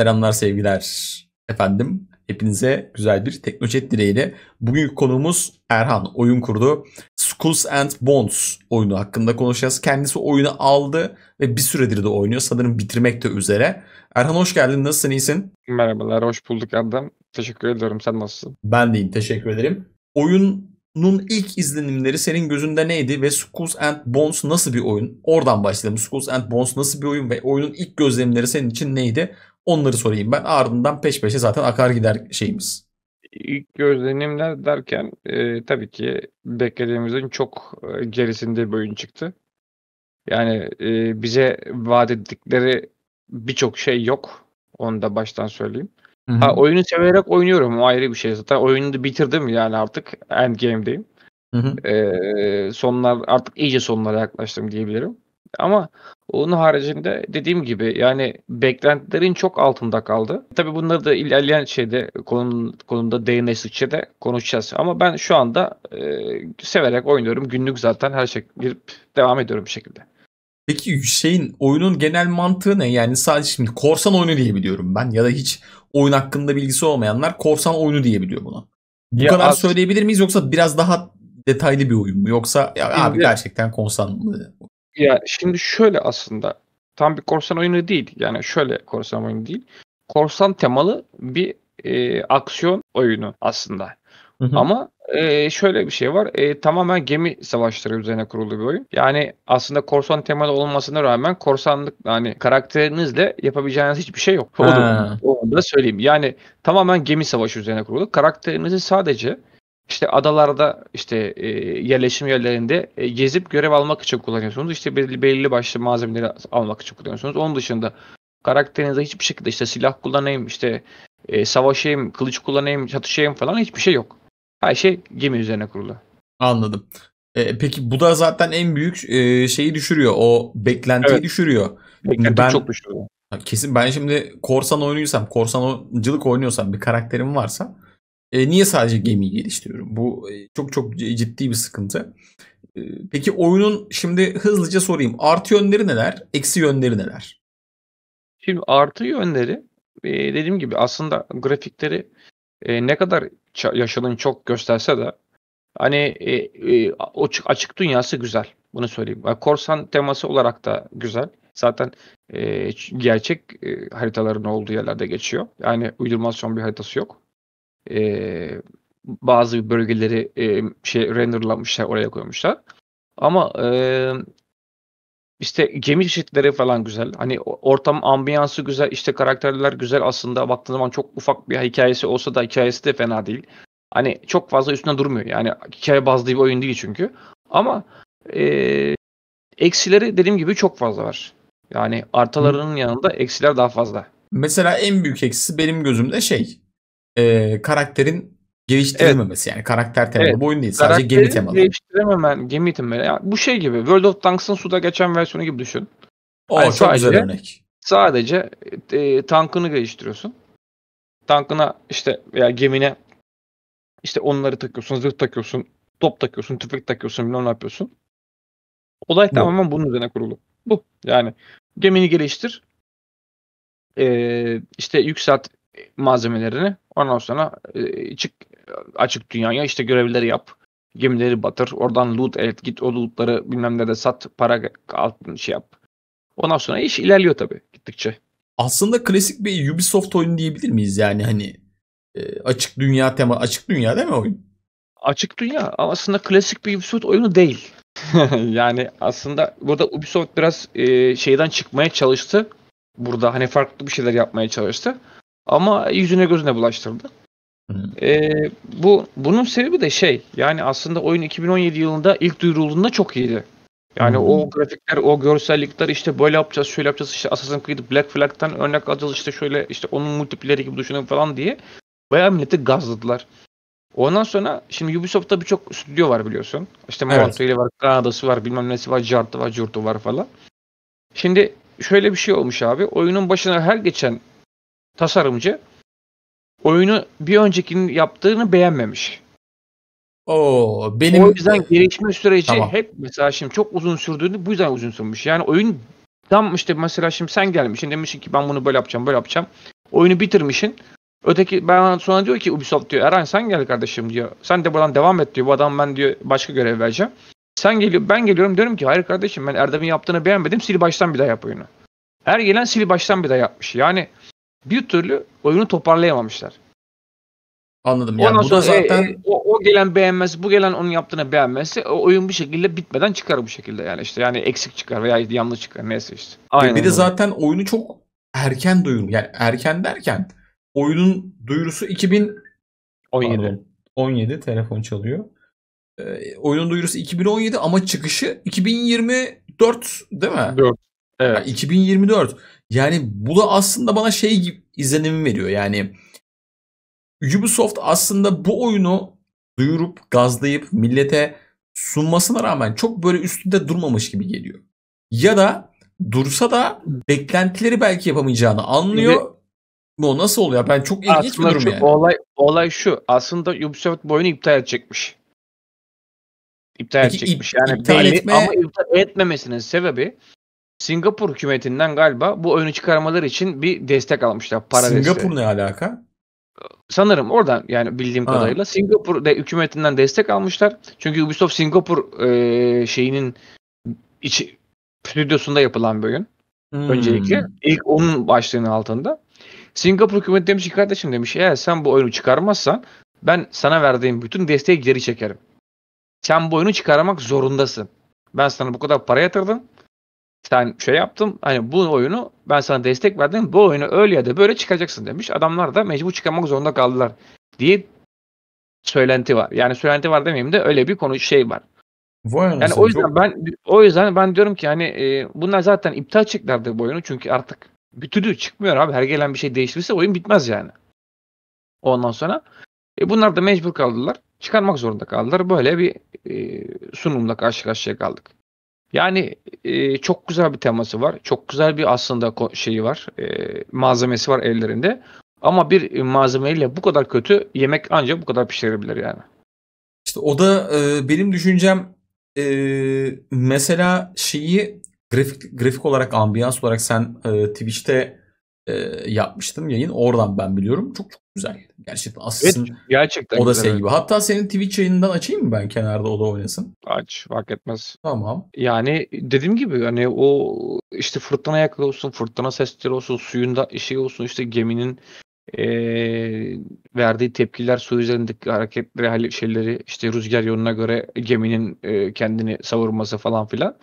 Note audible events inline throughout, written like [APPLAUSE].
Selamlar sevgiler efendim. Hepinize güzel bir teknochat dileğiyle. Bugünkü konuğumuz Erhan oyun kurdu. Schools and Bonds oyunu hakkında konuşacağız. Kendisi oyunu aldı ve bir süredir de oynuyor. Sanırım bitirmek de üzere. Erhan hoş geldin. Nasılsın? iyisin? Merhabalar. Hoş bulduk adam Teşekkür ediyorum. Sen nasılsın? Ben de iyiyim. Teşekkür ederim. Oyunun ilk izlenimleri senin gözünde neydi ve Schools and Bonds nasıl bir oyun? Oradan başlayalım. Schools and Bonds nasıl bir oyun ve oyunun ilk gözlemleri senin için neydi? Onları sorayım ben. Ardından peş peşe zaten akar gider şeyimiz. İlk gözlenimler derken e, tabii ki beklediğimizin çok e, gerisinde bir oyun çıktı. Yani e, bize vaat ettikleri birçok şey yok. Onu da baştan söyleyeyim. Hı-hı. Ha oyunu severek oynuyorum. O ayrı bir şey zaten. Oyunu da bitirdim yani artık endgame'deyim. Hı e, sonlar artık iyice sonlara yaklaştım diyebilirim. Ama onun haricinde dediğim gibi yani beklentilerin çok altında kaldı. Tabii bunları da ilerleyen şeyde konum, konumda değinleştikçe de konuşacağız. Ama ben şu anda e, severek oynuyorum. Günlük zaten her şey girip devam ediyorum bir şekilde. Peki şeyin oyunun genel mantığı ne? Yani sadece şimdi korsan oyunu diyebiliyorum ben ya da hiç oyun hakkında bilgisi olmayanlar korsan oyunu diyebiliyor bunu Bu ya kadar az... söyleyebilir miyiz yoksa biraz daha detaylı bir oyun mu yoksa ya abi gerçekten korsan mı? Ya şimdi şöyle aslında tam bir korsan oyunu değil. Yani şöyle korsan oyunu değil. Korsan temalı bir e, aksiyon oyunu aslında. Hı hı. Ama e, şöyle bir şey var. E, tamamen gemi savaşları üzerine kurulu bir oyun. Yani aslında korsan temalı olmasına rağmen korsanlık yani karakterinizle yapabileceğiniz hiçbir şey yok. Onu, onu da söyleyeyim. Yani tamamen gemi savaşı üzerine kurulu. Karakterinizi sadece işte adalarda işte e, yerleşim yerlerinde e, gezip görev almak için kullanıyorsunuz. İşte belli, belli başlı malzemeleri almak için kullanıyorsunuz. Onun dışında karakterinizde hiçbir şekilde işte silah kullanayım, işte e, savaşayım, kılıç kullanayım, çatışayım falan hiçbir şey yok. Her şey gemi üzerine kurulu. Anladım. E, peki bu da zaten en büyük e, şeyi düşürüyor. O beklentiyi evet. düşürüyor. Beklenti ben, çok düşürüyor. Kesin ben şimdi korsan oynuyorsam, korsancılık oynuyorsam bir karakterim varsa e, niye sadece gemiyi geliştiriyorum? Bu e, çok çok ciddi bir sıkıntı. E, peki oyunun şimdi hızlıca sorayım. Artı yönleri neler? Eksi yönleri neler? Şimdi artı yönleri e, dediğim gibi aslında grafikleri e, ne kadar yaşının çok gösterse de hani e, e, açık, açık dünyası güzel. Bunu söyleyeyim. korsan teması olarak da güzel. Zaten e, gerçek e, haritaların olduğu yerlerde geçiyor. Yani uydurmasyon bir haritası yok e, bazı bölgeleri e, şey renderlamışlar oraya koymuşlar. Ama e, işte gemi çeşitleri falan güzel. Hani ortam ambiyansı güzel, işte karakterler güzel aslında. Baktığın zaman çok ufak bir hikayesi olsa da hikayesi de fena değil. Hani çok fazla üstüne durmuyor. Yani hikaye bazlı bir oyun değil çünkü. Ama e, eksileri dediğim gibi çok fazla var. Yani artalarının Hı. yanında eksiler daha fazla. Mesela en büyük eksisi benim gözümde şey e, karakterin geliştirilmemesi evet. yani karakter temalı evet. bu oyun değil sadece gemi temalı. Geliştirememen gemi temalı. Yani bu şey gibi World of Tanks'ın suda geçen versiyonu gibi düşün. O yani çok sadece, güzel örnek. Sadece e, tankını geliştiriyorsun. Tankına işte veya gemine işte onları takıyorsun, zırh takıyorsun, top takıyorsun, tüfek takıyorsun, bilmem ne yapıyorsun. Olay bu. tamamen bunun üzerine kurulu. Bu. Yani gemini geliştir. Ee, işte yükselt malzemelerini. Ondan sonra e, çık açık dünyaya işte görevleri yap. Gemileri batır. Oradan loot et. Git o lootları bilmem ne de sat. Para altın şey yap. Ondan sonra iş ilerliyor tabii gittikçe. Aslında klasik bir Ubisoft oyun diyebilir miyiz? Yani hani e, açık dünya tema. Açık dünya değil mi oyun? Açık dünya ama aslında klasik bir Ubisoft oyunu değil. [LAUGHS] yani aslında burada Ubisoft biraz e, şeyden çıkmaya çalıştı. Burada hani farklı bir şeyler yapmaya çalıştı. Ama yüzüne gözüne bulaştırdı. E, bu bunun sebebi de şey yani aslında oyun 2017 yılında ilk duyurulduğunda çok iyiydi. Yani hmm. o grafikler, o görsellikler işte böyle yapacağız, şöyle yapacağız işte Assassin's Creed Black Flag'tan örnek alacağız işte şöyle işte onun multipleri gibi düşünün falan diye bayağı milleti gazladılar. Ondan sonra şimdi Ubisoft'ta birçok stüdyo var biliyorsun. İşte Montreal'i evet. var, Kanada'sı var, bilmem nesi var, Jart'ı var, Curt'u var falan. Şimdi şöyle bir şey olmuş abi. Oyunun başına her geçen tasarımcı oyunu bir öncekinin yaptığını beğenmemiş. Oo, benim... O yüzden gelişme süreci tamam. hep mesela şimdi çok uzun sürdüğünü bu yüzden uzun sürmüş. Yani oyun tam işte mesela şimdi sen gelmişsin demişsin ki ben bunu böyle yapacağım böyle yapacağım. Oyunu bitirmişsin. Öteki ben sonra diyor ki Ubisoft diyor Eren sen gel kardeşim diyor. Sen de buradan devam et diyor. Bu adam ben diyor başka görev vereceğim. Sen geliyor ben geliyorum diyorum ki hayır kardeşim ben Erdem'in yaptığını beğenmedim. Sil baştan bir daha yap oyunu. Her gelen sil baştan bir daha yapmış. Yani bir türlü oyunu toparlayamamışlar. Anladım. Yani Ondan bu da e, zaten e, o, o gelen beğenmesi, bu gelen onun yaptığını beğenmesi o oyun bir şekilde bitmeden çıkar bu şekilde yani işte yani eksik çıkar veya yanlış çıkar neyse işte. Aynen. Bir de zaten oyunu çok erken duyur. Yani erken derken oyunun duyurusu 2017. 17, telefon çalıyor. E, oyunun duyurusu 2017 ama çıkışı 2024 değil mi? 4. Evet. Yani 2024. Yani bu da aslında bana şey izlenimi veriyor. Yani Ubisoft aslında bu oyunu duyurup gazlayıp millete sunmasına rağmen çok böyle üstünde durmamış gibi geliyor. Ya da dursa da beklentileri belki yapamayacağını anlıyor. Bu nasıl oluyor? Ben çok ilginç aslında bir durum şu, yani. Olay, olay şu. Aslında Ubisoft bu oyunu iptal edecekmiş. İptal Peki, edecekmiş. yani iptal belli etme... ama iptal etmemesinin sebebi Singapur hükümetinden galiba bu oyunu çıkarmaları için bir destek almışlar. Para Singapur desteği. ne alaka? Sanırım oradan yani bildiğim ha. kadarıyla Singapur de hükümetinden destek almışlar. Çünkü Ubisoft Singapur e, şeyinin içi, stüdyosunda yapılan bir oyun. Hmm. Öncelikle ilk onun başlığının altında. Singapur hükümeti demiş ki kardeşim demiş eğer sen bu oyunu çıkarmazsan ben sana verdiğim bütün desteği geri çekerim. Sen bu oyunu çıkarmak zorundasın. Ben sana bu kadar para yatırdım sen şey yaptım hani bu oyunu ben sana destek verdim bu oyunu öyle ya da böyle çıkacaksın demiş. Adamlar da mecbur çıkamak zorunda kaldılar diye söylenti var. Yani söylenti var demeyeyim de öyle bir konu şey var. Vay yani anasın, o yüzden çok... ben o yüzden ben diyorum ki hani e, bunlar zaten iptal çıktılardı bu oyunu çünkü artık bir türlü çıkmıyor abi. Her gelen bir şey değiştirirse oyun bitmez yani. Ondan sonra e, bunlar da mecbur kaldılar. Çıkarmak zorunda kaldılar. Böyle bir e, sunumla karşı karşıya kaldık. Yani e, çok güzel bir teması var. Çok güzel bir aslında şeyi var. E, malzemesi var ellerinde. Ama bir e, malzemeyle bu kadar kötü yemek ancak bu kadar pişirebilir yani. İşte o da e, benim düşüncem e, mesela şeyi grafik grafik olarak ambiyans olarak sen e, Twitch'te e, yapmıştım yayın. Oradan ben biliyorum. Çok çok güzel. Gerçekten Assassin evet, gerçekten o da güzel. gibi. Hatta senin Twitch yayınından açayım mı ben kenarda o da oynasın? Aç fark etmez. Tamam. Yani dediğim gibi hani o işte fırtına yakal olsun, fırtına sesleri olsun, suyunda şey olsun işte geminin e, verdiği tepkiler su üzerindeki hareketleri, şeyleri işte rüzgar yoluna göre geminin e, kendini savurması falan filan.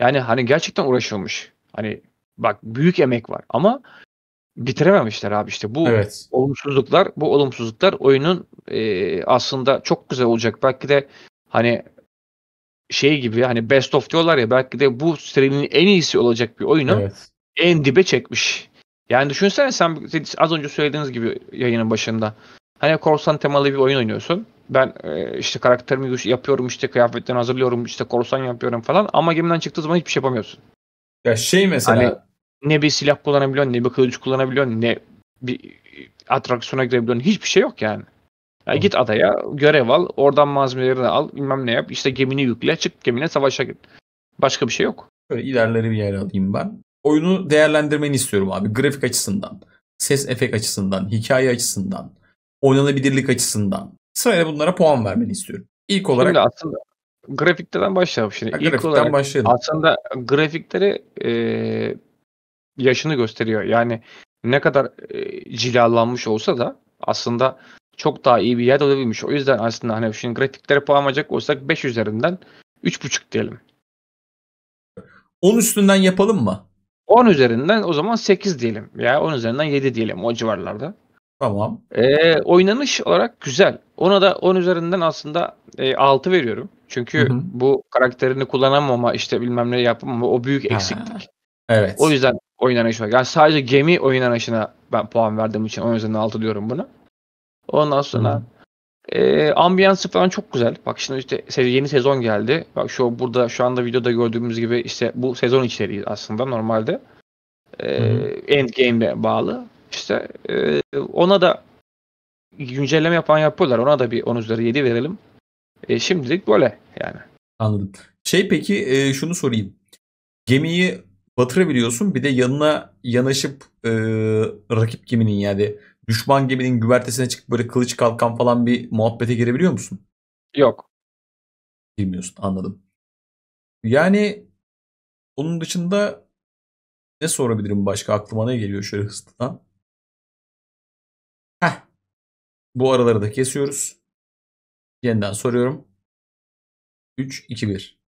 Yani hani gerçekten uğraşılmış. Hani bak büyük emek var ama bitirememişler abi işte bu evet. olumsuzluklar bu olumsuzluklar oyunun e, aslında çok güzel olacak belki de hani şey gibi hani best of diyorlar ya belki de bu serinin en iyisi olacak bir oyunu evet. en dibe çekmiş. Yani düşünsene sen az önce söylediğiniz gibi yayının başında. Hani korsan temalı bir oyun oynuyorsun. Ben e, işte karakterimi yapıyorum işte kıyafetlerini hazırlıyorum işte korsan yapıyorum falan ama gemiden çıktığı zaman hiçbir şey yapamıyorsun. Ya şey mesela hani, ne bir silah kullanabiliyorsun, ne bir kılıç kullanabiliyorsun, ne bir e, atraksiyona girebiliyorsun. Hiçbir şey yok yani. yani git adaya, görev al, oradan malzemelerini al, bilmem ne yap. İşte gemini yükle, çık gemine savaşa git. Başka bir şey yok. Böyle ilerleri bir yere alayım ben. Oyunu değerlendirmeni istiyorum abi. Grafik açısından, ses efekt açısından, hikaye açısından, oynanabilirlik açısından. Sırayla bunlara puan vermeni istiyorum. İlk olarak... Şimdi aslında grafikten başlayalım şimdi. Ha, İlk olarak başlayalım. Aslında grafikleri e, yaşını gösteriyor. Yani ne kadar e, cilalanmış olsa da aslında çok daha iyi bir yerde olabilmiş. O yüzden aslında hani şimdi grafiklere puanlayacak olsak 5 üzerinden 3.5 diyelim. 10 üstünden yapalım mı? 10 üzerinden o zaman 8 diyelim. Ya yani 10 üzerinden 7 diyelim o civarlarda. Tamam. Ee, oynanış olarak güzel. Ona da 10 üzerinden aslında e, 6 veriyorum. Çünkü hı hı. bu karakterini kullanamama işte bilmem ne yapmama o büyük eksiklik. Ha. Evet. O yüzden oyun arayışı var. Yani sadece gemi oyun arayışına ben puan verdiğim için o üzerinden 6 diyorum bunu. Ondan sonra hmm. e, ambiyansı falan çok güzel. Bak şimdi işte yeni sezon geldi. Bak şu burada şu anda videoda gördüğümüz gibi işte bu sezon içeriği aslında normalde. E, hmm. Endgame'e bağlı. İşte e, ona da güncelleme yapan yapıyorlar. Ona da bir 10 üzeri 7 verelim. E, şimdilik böyle yani. Anladım. Şey peki e, şunu sorayım. Gemiyi batırabiliyorsun. Bir de yanına yanaşıp e, rakip geminin yani düşman geminin güvertesine çıkıp böyle kılıç kalkan falan bir muhabbete girebiliyor musun? Yok. Bilmiyorsun anladım. Yani onun dışında ne sorabilirim başka aklıma ne geliyor şöyle hızlıdan? Heh. Bu araları da kesiyoruz. Yeniden soruyorum. 3, 2, 1.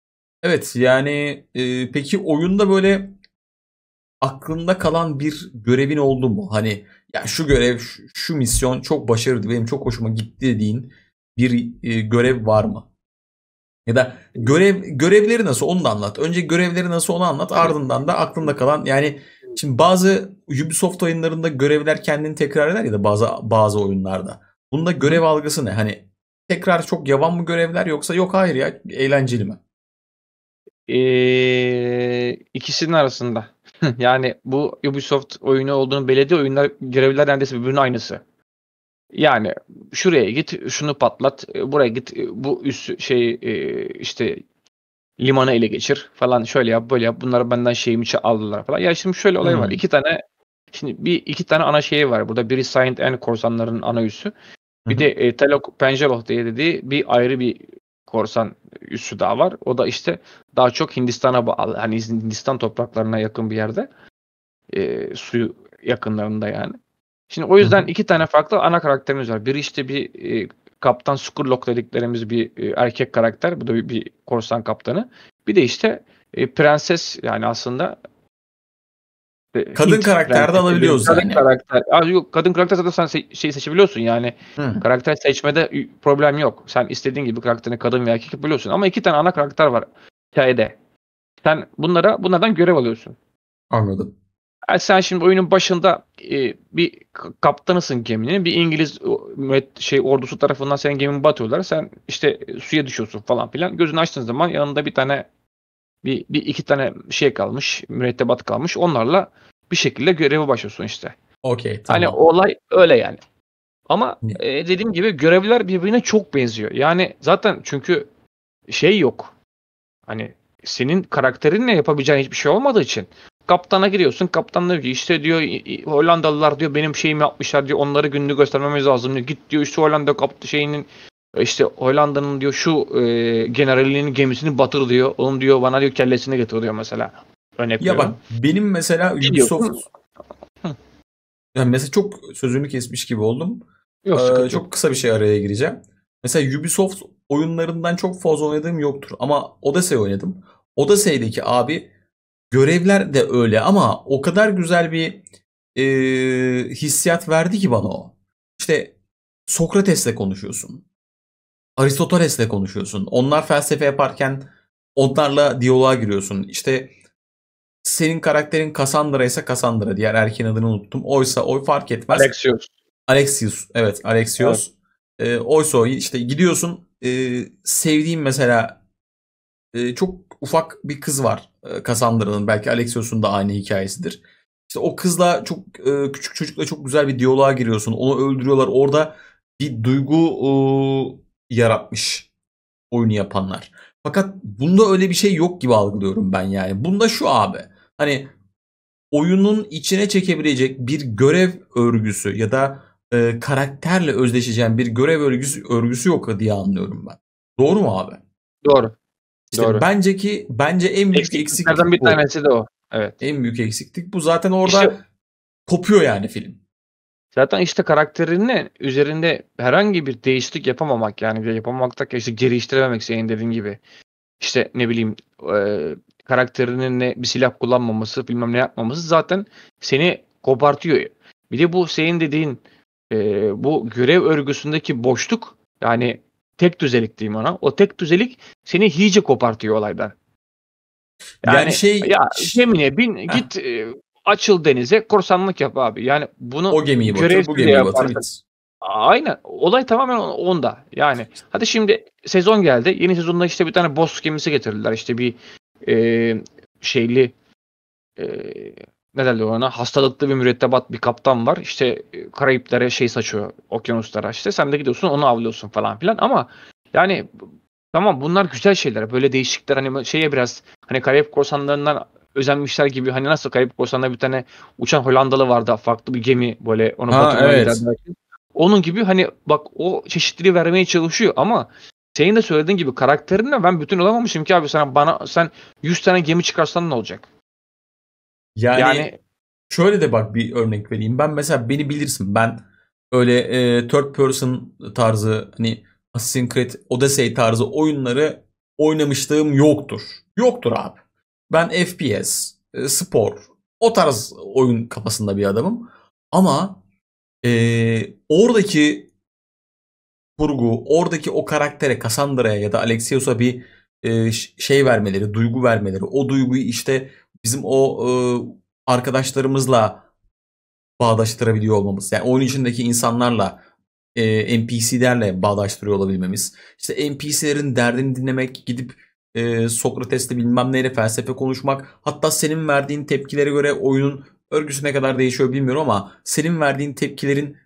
Evet yani e, peki oyunda böyle aklında kalan bir görevin oldu mu? Hani ya şu görev, şu, şu misyon çok başarılı benim çok hoşuma gitti dediğin bir e, görev var mı? Ya da görev görevleri nasıl onu da anlat. Önce görevleri nasıl onu anlat. Ardından da aklında kalan yani şimdi bazı Ubisoft oyunlarında görevler kendini tekrar eder ya da bazı bazı oyunlarda. Bunda görev algısı ne? Hani tekrar çok yavan mı görevler yoksa yok hayır ya eğlenceli mi? ee, ikisinin arasında. [LAUGHS] yani bu Ubisoft oyunu olduğunu belediye oyunlar görevler neredeyse birbirinin aynısı. Yani şuraya git, şunu patlat, e, buraya git, e, bu üst şey e, işte limanı ele geçir falan şöyle yap böyle yap bunları benden şeyimi aldılar falan. Ya şimdi şöyle olay hmm. var. iki tane şimdi bir iki tane ana şeyi var. Burada biri Saint Anne korsanların ana üssü. Bir de e, Telok Pengeloh diye dediği bir ayrı bir korsan üssü daha var. O da işte daha çok Hindistan'a bağlı. Hani Hindistan topraklarına yakın bir yerde. E, suyu yakınlarında yani. Şimdi o yüzden Hı-hı. iki tane farklı ana karakterimiz var. Biri işte bir e, kaptan Skurlock dediklerimiz bir e, erkek karakter. Bu da bir, bir korsan kaptanı. Bir de işte e, prenses yani aslında kadın karakter de alabiliyoruz kadın yani. Karakter. Aa, yok, kadın karakter zaten sen se- şey seçebiliyorsun yani. Hı. Karakter seçmede problem yok. Sen istediğin gibi karakterini kadın veya erkek yapabiliyorsun. Ama iki tane ana karakter var hikayede. Sen bunlara bunlardan görev alıyorsun. Anladım. Yani sen şimdi oyunun başında e, bir kaptanısın geminin. Bir İngiliz şey ordusu tarafından senin gemini batıyorlar. Sen işte suya düşüyorsun falan filan. Gözünü açtığın zaman yanında bir tane bir, bir iki tane şey kalmış, mürettebat kalmış. Onlarla bir şekilde görevi başlıyorsun işte. Okey, hani tamam. Hani olay öyle yani. Ama e, dediğim gibi görevler birbirine çok benziyor. Yani zaten çünkü şey yok. Hani senin karakterinle yapabileceğin hiçbir şey olmadığı için kaptana giriyorsun. Kaptan diyor işte diyor Hollandalılar diyor benim şeyimi yapmışlar diyor. Onları günlü göstermemiz lazım diyor. Git diyor işte Hollanda kap şeyinin işte Hollanda'nın diyor şu e, generalinin gemisini batır diyor. Onun diyor bana diyor kellesini getir diyor mesela. Örnek ya bak benim mesela Ubisoft yani mesela çok sözünü kesmiş gibi oldum. Yok, ee, çok yok. kısa bir şey araya gireceğim. Mesela Ubisoft oyunlarından çok fazla oynadığım yoktur ama Odyssey oynadım. Odyssey'deki abi görevler de öyle ama o kadar güzel bir e, hissiyat verdi ki bana o. İşte Sokrates'le konuşuyorsun. Aristoteles'le konuşuyorsun. Onlar felsefe yaparken onlarla diyaloğa giriyorsun. İşte senin karakterin Cassandra ise Cassandra. Diğer erkeğin adını unuttum. Oysa oy fark etmez. Alexios. Alexios. Evet Alexios. Evet. E, oysa oy işte gidiyorsun e, ee, sevdiğim mesela e, çok ufak bir kız var e, Belki Alexios'un da aynı hikayesidir. İşte o kızla çok e, küçük çocukla çok güzel bir diyaloğa giriyorsun. Onu öldürüyorlar. Orada bir duygu e, yaratmış oyunu yapanlar. Fakat bunda öyle bir şey yok gibi algılıyorum ben yani. Bunda şu abi. Hani oyunun içine çekebilecek bir görev örgüsü ya da e, karakterle özdeşeceğin bir görev örgüsü örgüsü yok diye anlıyorum ben. Doğru mu abi? Doğru. İşte Doğru. bence ki bence en büyük eksiklik bir tanesi bu. de o. Evet. En büyük eksiklik bu. Zaten orada işte... kopuyor yani film. Zaten işte karakterini üzerinde herhangi bir değişiklik yapamamak yani yapamamakta işte geliştirememek senin dediğin gibi. İşte ne bileyim e, karakterinin ne bir silah kullanmaması bilmem ne yapmaması zaten seni kopartıyor. Bir de bu senin dediğin e, bu görev örgüsündeki boşluk yani tek düzelik diyeyim ona. O tek düzelik seni hiçe kopartıyor olaydan. Yani, yani şey ya şemine bin ha. git açıl denize korsanlık yap abi. Yani bunu o gemiyi batır, bu gemiyi batır. Aynen. Olay tamamen onda. Yani hadi şimdi sezon geldi. Yeni sezonda işte bir tane boss gemisi getirdiler. İşte bir e, şeyli e, ne derler ona hastalıklı bir mürettebat bir kaptan var. İşte e, Karayipler'e şey saçıyor okyanuslara işte. Sen de gidiyorsun onu avlıyorsun falan filan ama yani tamam bunlar güzel şeyler. Böyle değişiklikler hani şeye biraz hani Karayip korsanlarından özenmişler gibi hani nasıl kayıp Korsan'da bir tane uçan Hollandalı vardı farklı bir gemi böyle onu ha, evet. Onun gibi hani bak o çeşitliliği vermeye çalışıyor ama senin de söylediğin gibi karakterinle ben bütün olamamışım ki abi sana bana sen 100 tane gemi çıkarsan ne olacak? Yani, yani şöyle de bak bir örnek vereyim. Ben mesela beni bilirsin ben öyle e, third person tarzı hani Assassin's Creed Odyssey tarzı oyunları oynamışlığım yoktur. Yoktur abi. Ben FPS, e, spor, o tarz oyun kafasında bir adamım. Ama e, oradaki kurgu, oradaki o karaktere Cassandra'ya ya da Alexios'a bir e, şey vermeleri, duygu vermeleri, o duyguyu işte bizim o e, arkadaşlarımızla bağdaştırabiliyor olmamız. Yani oyun içindeki insanlarla e, NPC'lerle bağdaştırıyor olabilmemiz. İşte NPC'lerin derdini dinlemek, gidip e, Sokrates'le bilmem neyle felsefe konuşmak. Hatta senin verdiğin tepkilere göre oyunun örgüsü ne kadar değişiyor bilmiyorum ama senin verdiğin tepkilerin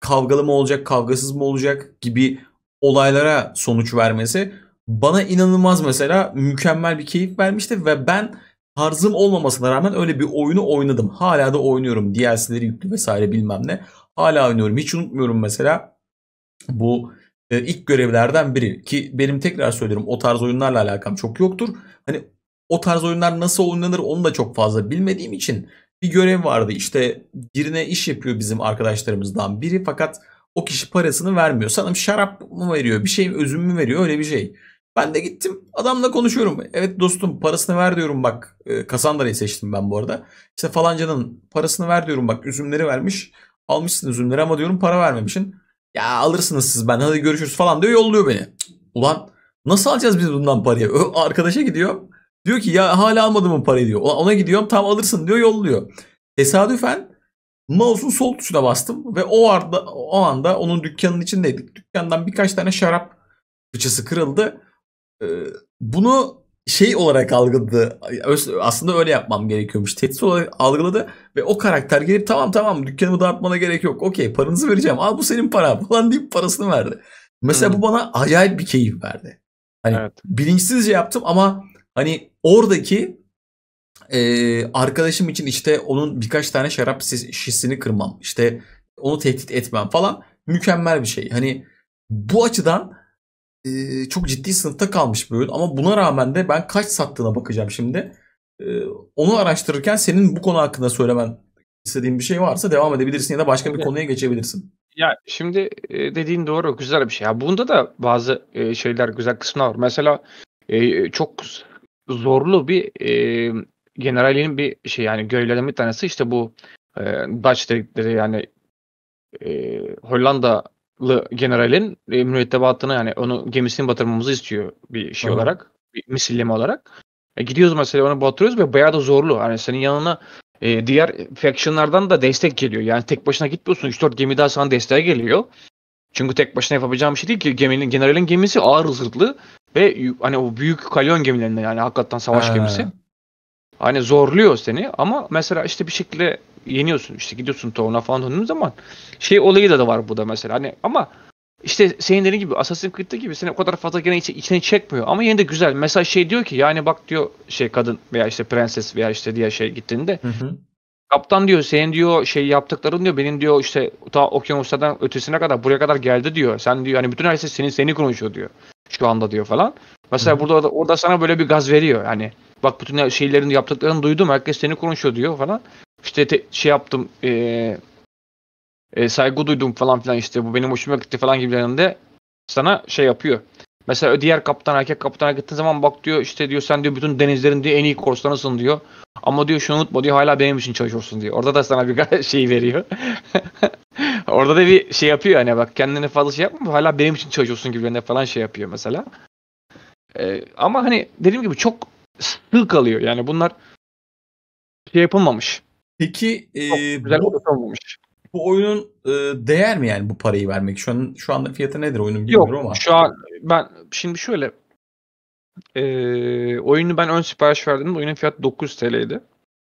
kavgalı mı olacak, kavgasız mı olacak gibi olaylara sonuç vermesi bana inanılmaz mesela mükemmel bir keyif vermişti ve ben tarzım olmamasına rağmen öyle bir oyunu oynadım. Hala da oynuyorum. DLC'leri yüklü vesaire bilmem ne. Hala oynuyorum. Hiç unutmuyorum mesela bu e, ilk görevlerden biri. Ki benim tekrar söylüyorum o tarz oyunlarla alakam çok yoktur. Hani o tarz oyunlar nasıl oynanır onu da çok fazla bilmediğim için bir görev vardı. İşte birine iş yapıyor bizim arkadaşlarımızdan biri fakat o kişi parasını vermiyor. Sanırım şarap mı veriyor, bir şey mi? özüm mü veriyor öyle bir şey. Ben de gittim adamla konuşuyorum. Evet dostum parasını ver diyorum bak. E, Kassandra'yı seçtim ben bu arada. İşte falancanın parasını ver diyorum bak üzümleri vermiş. Almışsın üzümleri ama diyorum para vermemişsin. Ya alırsınız siz ben hadi görüşürüz falan diyor yolluyor beni. Ulan nasıl alacağız biz bundan parayı? O arkadaşa gidiyor. Diyor ki ya hala almadım mı parayı diyor. Ona gidiyorum tam alırsın diyor yolluyor. Tesadüfen mouse'un sol tuşuna bastım ve o anda, o anda onun dükkanının içindeydik. Dükkandan birkaç tane şarap fıçısı kırıldı. Ee, bunu şey olarak algıladı. Aslında öyle yapmam gerekiyormuş. Tehdit olarak algıladı ve o karakter gelip tamam tamam dükkanımı dağıtmana gerek yok. Okey paranızı vereceğim. Al bu senin para falan deyip parasını verdi. Mesela hmm. bu bana acayip bir keyif verdi. Hani evet. bilinçsizce yaptım ama hani oradaki e, arkadaşım için işte onun birkaç tane şarap şişesini kırmam. işte onu tehdit etmem falan mükemmel bir şey. Hani bu açıdan çok ciddi sınıfta kalmış bir oyun. Ama buna rağmen de ben kaç sattığına bakacağım şimdi. onu araştırırken senin bu konu hakkında söylemen istediğin bir şey varsa devam edebilirsin ya da başka bir konuya geçebilirsin. Ya şimdi dediğin doğru güzel bir şey. Ya bunda da bazı şeyler güzel kısımlar var. Mesela çok zorlu bir generalin bir şey yani görevlerden bir tanesi işte bu Dutch dedikleri yani Hollanda generalin e, mürettebatını yani onu gemisini batırmamızı istiyor bir şey Aha. olarak. Bir misilleme olarak. E, gidiyoruz mesela onu batırıyoruz ve bayağı da zorlu. Yani senin yanına e, diğer factionlardan da destek geliyor. Yani tek başına gitmiyorsun. 3-4 gemi daha sana desteğe geliyor. Çünkü tek başına yapabileceğim bir şey değil ki. Geminin, generalin gemisi ağır zırhlı ve hani o büyük kalyon gemilerinden yani hakikaten savaş ha. gemisi. Hani zorluyor seni ama mesela işte bir şekilde yeniyorsun işte gidiyorsun Thorne'a falan döndüğün zaman şey olayı da, da var bu da mesela hani ama işte senin dediğin gibi Assassin's Creed'de gibi seni o kadar fazla gene içine, içine çekmiyor ama yine de güzel. Mesela şey diyor ki yani bak diyor şey kadın veya işte prenses veya işte diğer şey gittiğinde hı hı. kaptan diyor senin diyor şey yaptıkların diyor benim diyor işte ta okyanuslardan ötesine kadar buraya kadar geldi diyor. Sen diyor hani bütün her şey senin seni konuşuyor diyor şu anda diyor falan. Mesela Hı-hı. burada orada, sana böyle bir gaz veriyor. yani bak bütün şeylerin yaptıklarını duydum. Herkes seni konuşuyor diyor falan işte te, şey yaptım e, e, saygı duydum falan filan işte bu benim hoşuma gitti falan gibilerinde sana şey yapıyor. Mesela diğer kaptan erkek kaptana gittiğin zaman bak diyor işte diyor sen diyor bütün denizlerin diyor en iyi korsanısın diyor. Ama diyor şunu unutma diyor hala benim için çalışıyorsun diyor. Orada da sana bir [LAUGHS] şey veriyor. [LAUGHS] Orada da bir şey yapıyor hani bak kendine fazla şey yapma hala benim için çalışıyorsun gibi ne falan şey yapıyor mesela. Ee, ama hani dediğim gibi çok sığ kalıyor yani bunlar şey yapılmamış. Peki e, güzel bu, olmuş. bu oyunun e, değer mi yani bu parayı vermek? Şu an şu anda fiyatı nedir oyunun bilmiyorum Yok, ama. Şu an ben şimdi şöyle e, oyunu ben ön sipariş verdim. Oyunun fiyatı 900 TL'ydi.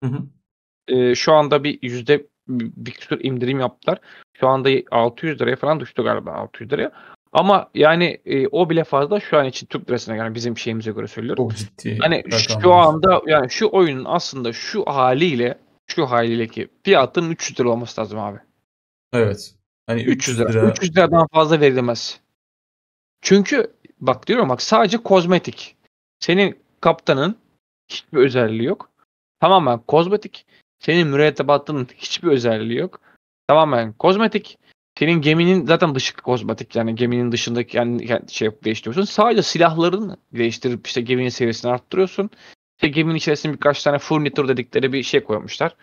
Hı hı. E, şu anda bir yüzde bir küsur indirim yaptılar. Şu anda 600 liraya falan düştü galiba 600 liraya. Ama yani e, o bile fazla şu an için Türk lirasına yani bizim şeyimize göre söylüyorum. Çok ciddi. Hani şu anda yani şu oyunun aslında şu haliyle şu haliyle ki fiyatın 300 lira olması lazım abi. Evet. Hani 300 lira. 300, liradan fazla verilmez. Çünkü bak diyorum bak sadece kozmetik. Senin kaptanın hiçbir özelliği yok. Tamamen kozmetik. Senin mürettebatının hiçbir özelliği yok. Tamamen kozmetik. Senin geminin zaten dışı kozmetik yani geminin dışındaki yani şey değiştiriyorsun. Sadece silahların değiştirip işte geminin seviyesini arttırıyorsun. İşte geminin içerisinde birkaç tane furnitur dedikleri bir şey koymuşlar.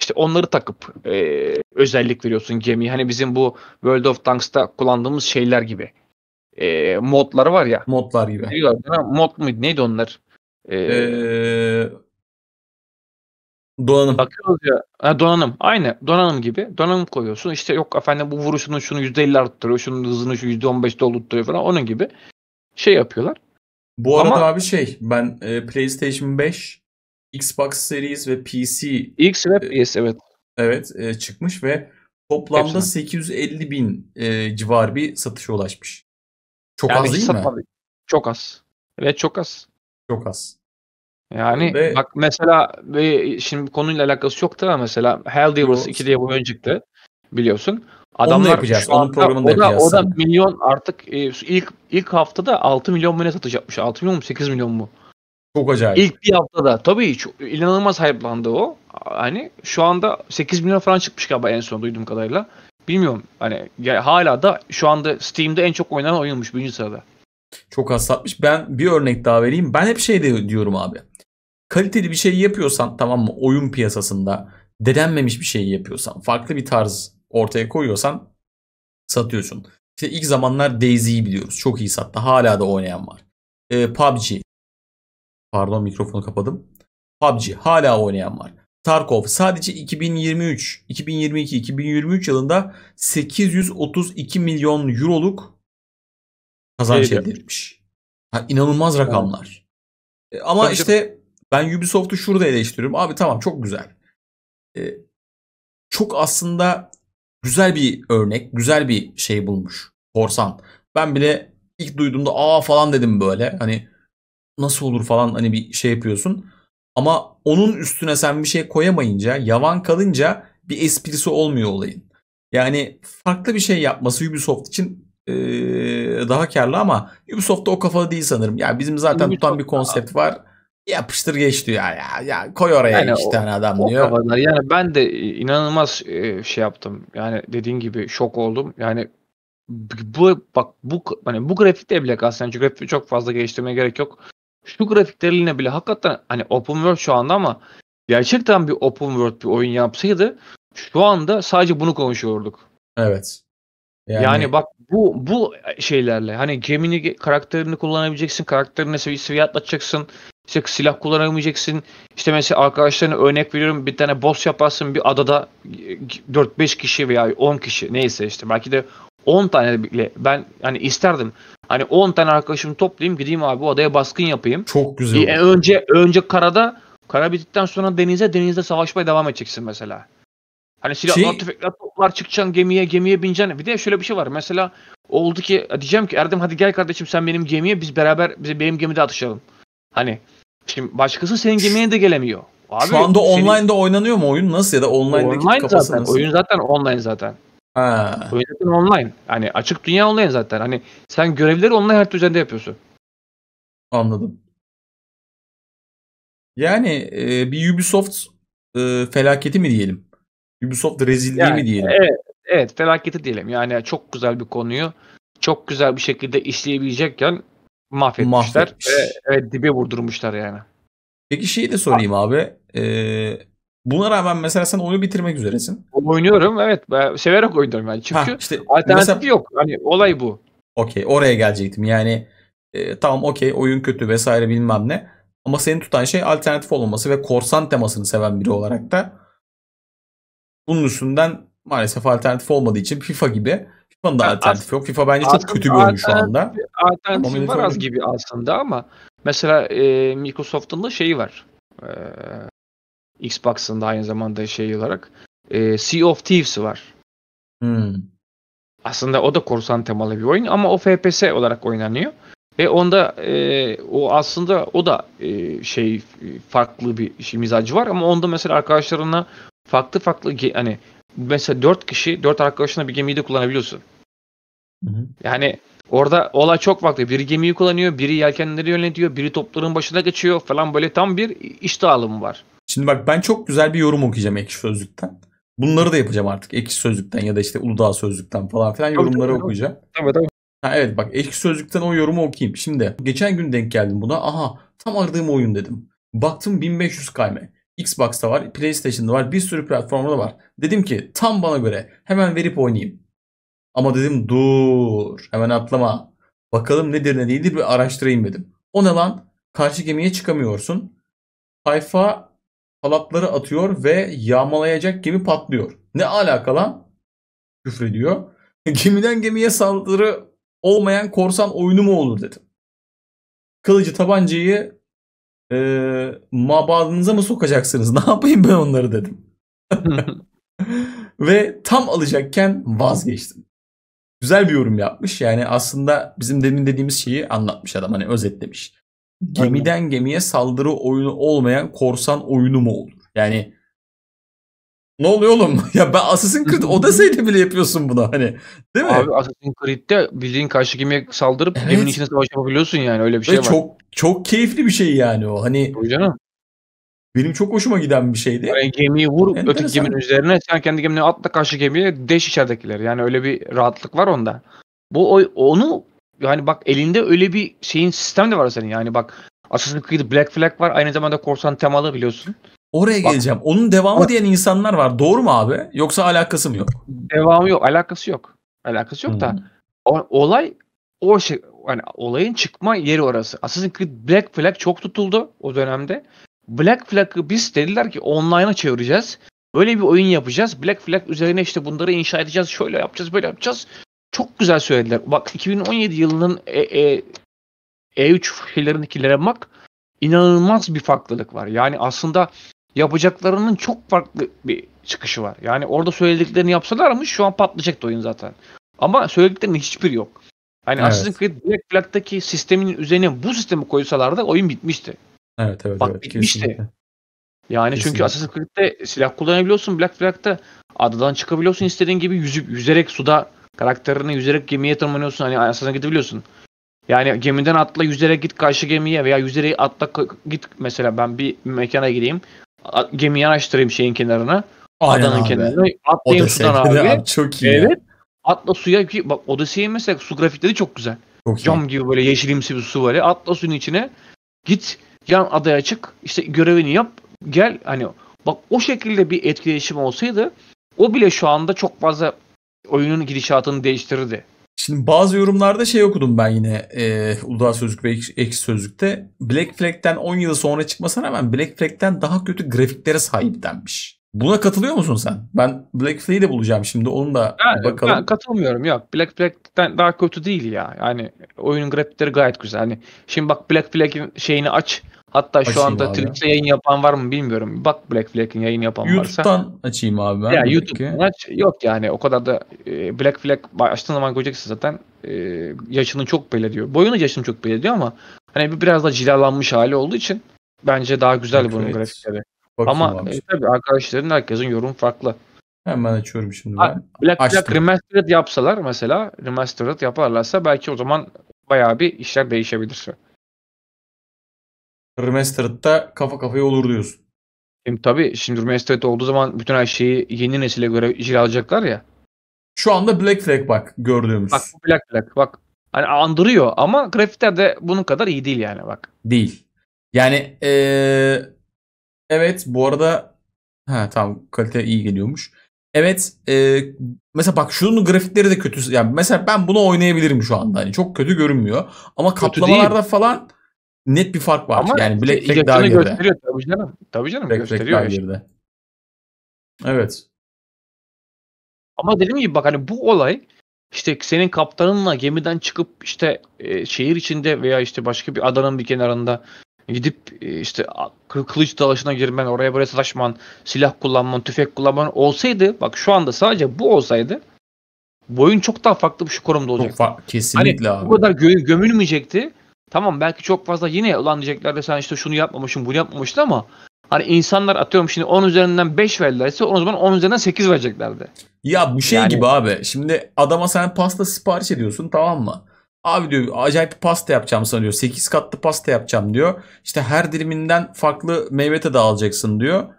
İşte onları takıp e, özellik veriyorsun gemiye. Hani bizim bu World of Tanks'ta kullandığımız şeyler gibi. E, modlar var ya. Modlar gibi. Diyorlar, şey mod muydu? Neydi onlar? E, ee, Donanım. Bakıyoruz ya. Ha, donanım. Aynı. Donanım gibi. Donanım koyuyorsun. İşte yok efendim bu vuruşunu şunu %50 arttırıyor. Şunun hızını şu %15 doldurtturuyor falan. Onun gibi şey yapıyorlar. Bu Ama... arada abi şey ben e, PlayStation 5, Xbox Series ve PC X ve e, PS evet. Evet e, çıkmış ve toplamda Hepsine. 850 bin e, civar bir satışa ulaşmış. Çok yani az değil mi? Çok az. Evet çok az. Çok az. Yani ve... bak mesela şimdi konuyla alakası yok da mesela Hell Divers 2 diye bu oyun çıktı biliyorsun. Adamlar Onu yapacağız. Onun programını da yapacağız. O da, o da milyon artık e, ilk ilk haftada 6 milyon mu ne yapmış. 6 milyon mu 8 milyon mu? Çok acayip. İlk bir haftada tabii çok, inanılmaz hype'landı o. Hani şu anda 8 milyon falan çıkmış galiba en son duyduğum kadarıyla. Bilmiyorum hani ya, hala da şu anda Steam'de en çok oynanan oyunmuş birinci sırada. Çok satmış. Ben bir örnek daha vereyim. Ben hep şey de diyorum abi. Kaliteli bir şey yapıyorsan tamam mı oyun piyasasında denenmemiş bir şey yapıyorsan farklı bir tarz ortaya koyuyorsan satıyorsun. İşte ilk zamanlar Daisy'yi biliyoruz. Çok iyi sattı. Hala da oynayan var. E, ee, PUBG. Pardon mikrofonu kapadım. PUBG hala oynayan var. Tarkov sadece 2023, 2022, 2023 yılında 832 milyon euroluk kazanç şey elde etmiş. Ha, inanılmaz rakamlar. E, ama Tabii işte ben Ubisoft'u şurada eleştiriyorum. Abi tamam çok güzel. E, çok aslında güzel bir örnek, güzel bir şey bulmuş korsan. Ben bile ilk duyduğumda aa falan dedim böyle. Hani nasıl olur falan hani bir şey yapıyorsun. Ama onun üstüne sen bir şey koyamayınca, yavan kalınca bir esprisi olmuyor olayın. Yani farklı bir şey yapması Ubisoft için ee, daha karlı ama Ubisoft da o kafada değil sanırım. Ya yani bizim zaten Ubisoft tutan bir konsept var yapıştır geç diyor ya. Ya, ya koy oraya yani iki o, adam o diyor. Kadar. Yani ben de inanılmaz e, şey yaptım. Yani dediğin gibi şok oldum. Yani bu bak bu hani bu grafikte bile aslında çünkü grafiği çok fazla geliştirmeye gerek yok. Şu grafikleriyle bile hakikaten hani open world şu anda ama gerçekten bir open world bir oyun yapsaydı şu anda sadece bunu konuşuyorduk. Evet. Yani, yani bak bu bu şeylerle hani gemini karakterini kullanabileceksin, karakterine seviye seviye atlatacaksın. İşte silah kullanamayacaksın. İşte mesela arkadaşlarına örnek veriyorum bir tane boss yaparsın bir adada 4-5 kişi veya 10 kişi neyse işte belki de 10 tane bile ben hani isterdim. Hani 10 tane arkadaşımı toplayayım gideyim abi bu adaya baskın yapayım. Çok güzel. Ee, önce önce karada kara bittikten sonra denize denizde savaşmaya devam edeceksin mesela. Hani silahlar, şey... tüfekler, toplar çıkacaksın gemiye, gemiye bineceksin. Bir de şöyle bir şey var. Mesela oldu ki diyeceğim ki Erdem hadi gel kardeşim sen benim gemiye biz beraber bize benim gemide atışalım. Hani şimdi başkası senin gemiye de gelemiyor. Abi, Şu anda senin... oynanıyor mu oyun? Nasıl ya da online'deki online kafası zaten. nasıl? Oyun zaten online zaten. Ha. Oyun zaten online. Hani açık dünya online zaten. Hani sen görevleri online harita üzerinde yapıyorsun. Anladım. Yani e, bir Ubisoft e, felaketi mi diyelim? Ubisoft rezilliği yani, mi diyelim? Evet, evet felaketi diyelim. Yani çok güzel bir konuyu çok güzel bir şekilde işleyebilecekken mahvetmişler Mahvetmiş. ve evet, dibe vurdurmuşlar yani. Peki şeyi de sorayım abi. Ee, buna rağmen mesela sen oyunu bitirmek üzeresin. Oynuyorum evet. Ben severek oynuyorum yani. Çünkü ha, işte, alternatifi mesela... yok. Hani olay bu. Okey oraya gelecektim. Yani e, tamam okey oyun kötü vesaire bilmem ne. Ama seni tutan şey alternatif olması ve korsan temasını seven biri olarak da bunun üstünden maalesef alternatif olmadığı için FIFA gibi konuda alternatif yok. FIFA bence çok kötü bir oyun şu anda. Alternatif var az gibi aslında ama mesela e, Microsoft'un da şeyi var. E, Xbox'ın da aynı zamanda şey olarak e, Sea of Thieves var. Hmm. Aslında o da korsan temalı bir oyun ama o FPS olarak oynanıyor. Ve onda e, o aslında o da e, şey e, farklı bir şey, mizacı var ama onda mesela arkadaşlarına farklı farklı hani mesela 4 kişi 4 arkadaşına bir gemide kullanabiliyorsun. Yani orada olay çok farklı. Biri gemiyi kullanıyor, biri yelkenleri yönetiyor, biri topların başına geçiyor falan böyle tam bir iş dağılımı var. Şimdi bak ben çok güzel bir yorum okuyacağım ekşi sözlükten. Bunları da yapacağım artık. Ekşi sözlükten ya da işte Uludağ sözlükten falan filan tabii, yorumları tabii, okuyacağım. Tabii tabii. Ha, evet bak ekşi sözlükten o yorumu okuyayım. Şimdi geçen gün denk geldim buna. Aha tam aradığım oyun dedim. Baktım 1500 kayme. Xbox'ta var, PlayStation'da var, bir sürü platformda var. Dedim ki tam bana göre hemen verip oynayayım. Ama dedim dur hemen atlama. Bakalım nedir ne değildir bir araştırayım dedim. O ne lan? Karşı gemiye çıkamıyorsun. Tayfa halatları atıyor ve yağmalayacak gemi patlıyor. Ne alaka lan? Küfrediyor. [LAUGHS] Gemiden gemiye saldırı olmayan korsan oyunu mu olur dedim. Kılıcı tabancayı e, mabadınıza mı sokacaksınız? [LAUGHS] Ne yapayım ben onları dedim. [LAUGHS] ve tam alacakken vazgeçtim güzel bir yorum yapmış. Yani aslında bizim demin dediğimiz şeyi anlatmış adam hani özetlemiş. Gemiden gemiye saldırı oyunu olmayan korsan oyunu mu olur? Yani ne oluyor oğlum? [LAUGHS] ya ben Assassin's Creed [LAUGHS] Odyssey'de bile yapıyorsun bunu hani. Değil mi? Abi Assassin's Creed'de bildiğin karşı gemiye saldırıp evet. geminin içine savaş yapabiliyorsun yani öyle bir şey Ve var. Çok çok keyifli bir şey yani o. Hani canım. Benim çok hoşuma giden bir şeydi. Yani gemiyi vur Enteresan. öteki geminin üzerine sen kendi gemini atla karşı gemiye deş içeridekiler. Yani öyle bir rahatlık var onda. Bu onu yani bak elinde öyle bir şeyin sistem de var senin. Yani bak Assassin's Creed Black Flag var. Aynı zamanda korsan temalı biliyorsun. Oraya bak, geleceğim. Onun devamı ama, diyen insanlar var. Doğru mu abi? Yoksa alakası mı yok? Devamı yok. Alakası yok. Alakası yok da hmm. o, olay o şey yani olayın çıkma yeri orası. Assassin's Creed Black Flag çok tutuldu o dönemde. Black Flag'ı biz dediler ki online'a çevireceğiz. Böyle bir oyun yapacağız. Black Flag üzerine işte bunları inşa edeceğiz. Şöyle yapacağız, böyle yapacağız. Çok güzel söylediler. Bak 2017 yılının e, e, E3 şeylerindekilere bak inanılmaz bir farklılık var. Yani aslında yapacaklarının çok farklı bir çıkışı var. Yani orada söylediklerini yapsalarmış şu an patlayacak oyun zaten. Ama söylediklerinin hiçbir yok. Hani evet. Assassin's Creed Black Flag'daki sistemin üzerine bu sistemi koysalardı oyun bitmişti. Evet evet. Bak evet, bitmişti. Kesinlikle. Yani kesinlikle. çünkü Assassin's Creed'de silah kullanabiliyorsun. Black Flag'da adadan çıkabiliyorsun istediğin gibi yüzüp yüzerek suda karakterini yüzerek gemiye tırmanıyorsun. Hani Assassin'a gidebiliyorsun. Yani gemiden atla yüzerek git karşı gemiye veya yüzerek atla git mesela ben bir mekana gideyim, Gemiyi araştırayım şeyin kenarına. Aynen adanın abi. kenarına. Atlayayım sudan [LAUGHS] abi. abi. Çok iyi. Evet. Ya. Atla suya ki bak Odyssey'in mesela su grafikleri çok güzel. Çok Cam iyi. gibi böyle yeşilimsi bir su böyle. Atla suyun içine. Git yan adaya çık işte görevini yap gel hani bak o şekilde bir etkileşim olsaydı o bile şu anda çok fazla oyunun gidişatını değiştirirdi. Şimdi bazı yorumlarda şey okudum ben yine e, Uludağ Sözlük ve Ekşi Sözlük'te. Black Flag'den 10 yıl sonra çıkmasına rağmen Black Flag'den daha kötü grafiklere sahip denmiş. Buna katılıyor musun sen? Ben Black Flag'i de bulacağım şimdi onu da ben, bakalım. Ben katılmıyorum yok. Black Flag'den daha kötü değil ya. Yani oyunun grafikleri gayet güzel. Hani şimdi bak Black Flag'in şeyini aç. Hatta açayım şu anda Twitch'te yayın yapan var mı bilmiyorum. Bak Black Flag'in yayın yapan YouTube'dan varsa. YouTube'dan açayım abi ben. Ya YouTube'dan aç. Yok yani o kadar da e, Black Flag açtığın zaman göreceksin zaten. E, yaşını çok belli ediyor. Boyunu yaşını çok belli ediyor ama hani biraz da cilalanmış hali olduğu için bence daha güzel evet, bunun grafikleri. Bakayım Ama e, tabii arkadaşların herkesin yorumu farklı. Hemen açıyorum şimdi ben. Black Açtım. Black Remastered yapsalar mesela Remastered yaparlarsa belki o zaman bayağı bir işler değişebilir. Remastered'da kafa kafaya olur diyorsun. Şimdi tabii şimdi Remastered olduğu zaman bütün her şeyi yeni nesile göre alacaklar ya. Şu anda Black Flag bak gördüğümüz. Bak bu Black Flag bak. Hani andırıyor ama grafikler de bunun kadar iyi değil yani bak. Değil. Yani ee, Evet bu arada ha tamam kalite iyi geliyormuş. Evet e, mesela bak şunun grafikleri de kötü. Yani mesela ben bunu oynayabilirim şu anda. Hani çok kötü görünmüyor. Ama kötü kaplamalarda değil. falan net bir fark var. Ama yani Black Flag daha geride. Gösteriyor tabii canım. Tabii canım Black gösteriyor. Black işte. Evet. Ama dediğim gibi bak hani bu olay işte senin kaptanınla gemiden çıkıp işte e, şehir içinde veya işte başka bir adanın bir kenarında Gidip e, işte kılıç dalaşına girmen, oraya buraya savaşman, silah kullanman, tüfek kullanman olsaydı bak şu anda sadece bu olsaydı boyun çok daha farklı bir şu konumda olacaktı. fa- kesinlikle hani, abi. Bu kadar gö- gömülmeyecekti. Tamam belki çok fazla yine ulan diyecekler sen işte şunu yapmamışsın bunu yapmamışsın ama hani insanlar atıyorum şimdi 10 üzerinden 5 verdilerse o zaman 10 üzerinden 8 vereceklerdi. Ya bu şey yani... gibi abi şimdi adama sen pasta sipariş ediyorsun tamam mı? Abi diyor acayip bir pasta yapacağım sana diyor. 8 katlı pasta yapacağım diyor. İşte her diliminden farklı meyve tadı alacaksın diyor.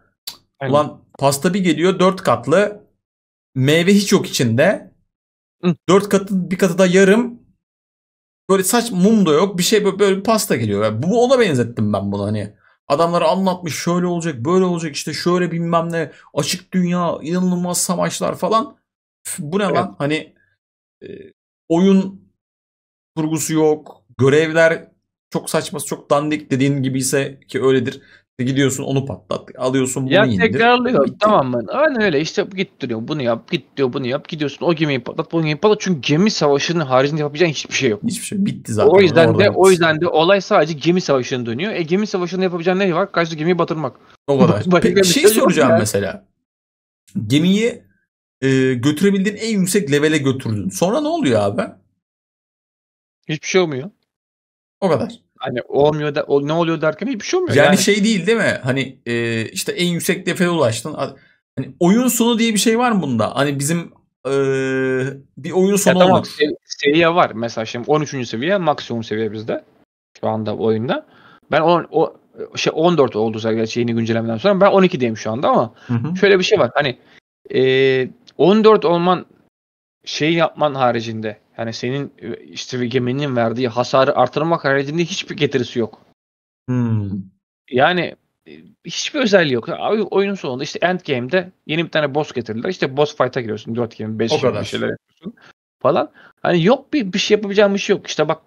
Aynen. Ulan pasta bir geliyor 4 katlı. Meyve hiç yok içinde. Hı. 4 katı bir katı da yarım. Böyle saç mum da yok. Bir şey böyle, böyle bir pasta geliyor. Yani bu ona benzettim ben bunu hani. Adamları anlatmış şöyle olacak böyle olacak işte şöyle bilmem ne açık dünya inanılmaz savaşlar falan. Üf, bu ne evet. lan hani e, oyun kurgusu yok. Görevler çok saçma çok dandik dediğin gibi ise ki öyledir. gidiyorsun onu patlat. Alıyorsun bunu ya indir. tekrarlıyor Bitti. tamam mı? Aynen öyle işte git diyor bunu yap git diyor bunu yap gidiyorsun o gemiyi patlat bunu gemiyi patlat. Çünkü gemi savaşının haricinde yapacağın hiçbir şey yok. Hiçbir şey bitti zaten. O yüzden Orada de bitti. o yüzden de olay sadece gemi savaşına dönüyor. E gemi savaşında yapabileceğin ne var? Karşı gemiyi batırmak. O kadar. [LAUGHS] Peki bir şey, şey soracağım ya. mesela. Gemiyi e, götürebildiğin en yüksek levele götürdün. Sonra ne oluyor abi? Hiçbir şey olmuyor. O kadar. Hani olmuyor da ne oluyor derken hiçbir şey olmuyor. Yani, yani. şey değil değil mi? Hani e, işte en yüksek defa ulaştın. Hani oyun sonu diye bir şey var mı bunda? Hani bizim e, bir oyun sonu ya olur. Sev- seviye var. Mesela şimdi 13. seviye maksimum seviye bizde. Şu anda oyunda. Ben on, o şey 14 oldu gerçi yeni güncellemeden sonra. Ben 12'deyim şu anda ama hı hı. şöyle bir şey var. Hani e, 14 olman şey yapman haricinde yani senin e, işte geminin verdiği hasarı artırmak haricinde hiçbir getirisi yok. Hmm. Yani e, hiçbir özelliği yok. Abi oyunun sonunda işte end game'de yeni bir tane boss getirdiler. İşte boss fight'a giriyorsun. 4 game, 5 game bir şeyler yapıyorsun falan. Hani yok bir, bir şey yapabileceğin bir şey yok. İşte bak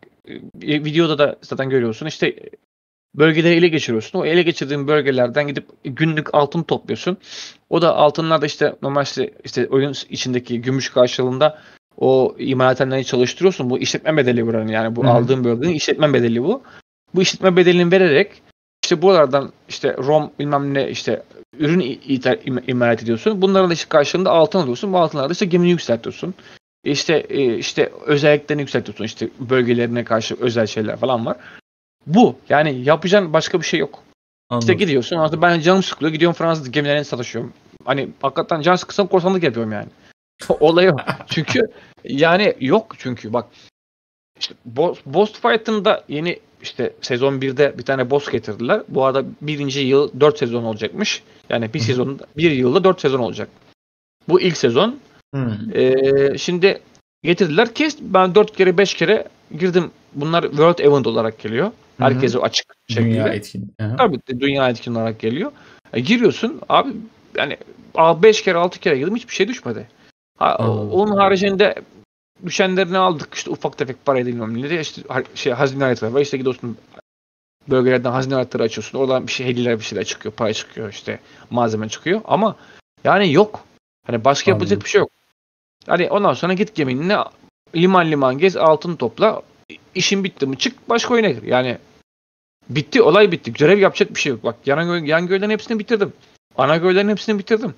e, videoda da zaten görüyorsun. İşte bölgede ele geçiriyorsun. O ele geçirdiğin bölgelerden gidip günlük altın topluyorsun. O da altınlar da işte normalde işte, işte oyun içindeki gümüş karşılığında o imalathaneleri çalıştırıyorsun. Bu işletme bedeli buranın yani bu Hı-hı. aldığın bölgenin işletme bedeli bu. Bu işletme bedelini vererek işte buralardan işte rom bilmem ne işte ürün ithal, imalat ediyorsun. Bunların da işte karşılığında altın alıyorsun. Bu altınlarda işte gemini yükseltiyorsun. E işte e, işte özelliklerini yükseltiyorsun. İşte bölgelerine karşı özel şeyler falan var. Bu yani yapacağın başka bir şey yok. Anladım. İşte gidiyorsun. aslında ben canım sıkılıyor. Gidiyorum Fransız gemilerine sataşıyorum. Hani hakikaten can sıkılsam korsanlık yapıyorum yani. [LAUGHS] Olay çünkü yani yok çünkü bak işte boss, boss fight'ın da yeni işte sezon 1'de bir tane boss getirdiler. Bu arada birinci yıl 4 sezon olacakmış. Yani bir sezon bir yılda 4 sezon olacak. Bu ilk sezon. Ee, şimdi getirdiler ki ben 4 kere 5 kere girdim. Bunlar World Event olarak geliyor. Herkese açık şekilde. Dünya etkin. Tabii dünya etkin olarak geliyor. E, giriyorsun abi yani 5 kere 6 kere girdim hiçbir şey düşmedi. Ha, Onun haricinde düşenlerini aldık. işte ufak tefek para edinmemleri. işte şey, hazine aletleri var. İşte gidiyorsun bölgelerden hazine aletleri açıyorsun. Oradan bir şey hediyeler bir şeyler çıkıyor. Para çıkıyor işte. Malzeme çıkıyor. Ama yani yok. Hani başka Anladım. yapacak bir şey yok. Hani ondan sonra git gemininle liman liman gez altın topla. işin bitti mi çık başka oyuna gir. Yani bitti olay bitti. Görev yapacak bir şey yok. Bak yan, yan göllerin hepsini bitirdim. Ana göllerin hepsini bitirdim.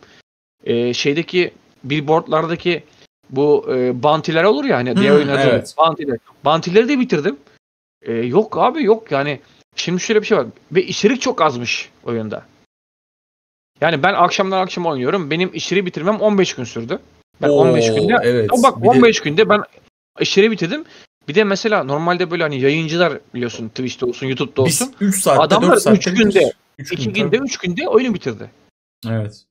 Ee, şeydeki billboardlardaki bu e, bantiler olur ya hani diğer hmm, oyunlarda evet. bantiler. Bantileri de bitirdim. E, yok abi yok yani şimdi şöyle bir şey var ve içerik çok azmış oyunda. Yani ben akşamdan akşam oynuyorum. Benim işleri bitirmem 15 gün sürdü. Ben Oo, 15 günde evet. O bak 15 de... günde ben işleri bitirdim. Bir de mesela normalde böyle hani yayıncılar biliyorsun Twitch'te olsun, YouTube'da olsun. Biz 3 saatte, adamlar 4 saatte 3 günde 3 2 gün, günde 3 günde oyunu bitirdi. Evet.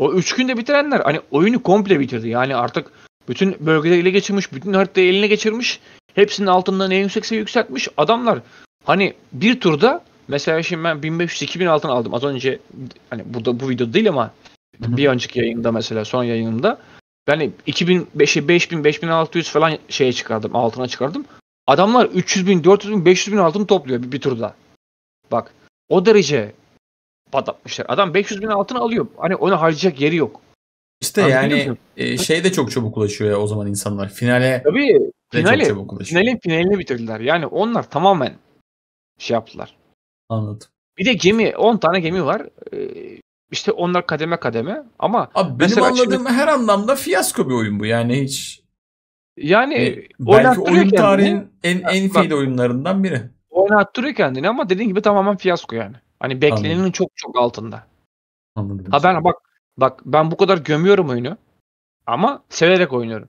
O 3 günde bitirenler hani oyunu komple bitirdi. Yani artık bütün bölgeleri ele geçirmiş, bütün haritayı eline geçirmiş. Hepsinin altından en yüksekse yükseltmiş. Adamlar hani bir turda mesela şimdi ben 1500-2000 altın aldım. Az önce hani burada bu video değil ama bir önceki yayında mesela son yayınımda yani 2005'e 5000 5600 falan şeye çıkardım altına çıkardım. Adamlar 300 bin 400 bin 500 bin altın topluyor bir, bir turda. Bak o derece patlatmışlar. Adam 500 bin altın alıyor. Hani onu harcayacak yeri yok. İşte Abi yani e, şey de çok çabuk ulaşıyor ya o zaman insanlar. Finale Tabii, finale, çok çabuk ulaşıyor. Finalin finalini bitirdiler. Yani onlar tamamen şey yaptılar. Anladım. Bir de gemi 10 tane gemi var. Ee, işte onlar kademe kademe ama Abi benim anladığım şimdi... her anlamda fiyasko bir oyun bu. Yani hiç yani e, belki oyun tarihin en en feyli oyunlarından biri. Oynattırıyor kendini ama dediğin gibi tamamen fiyasko yani. Hani beklenenin Anladım. çok çok altında. Anladım. Ha ben bak bak ben bu kadar gömüyorum oyunu ama severek oynuyorum.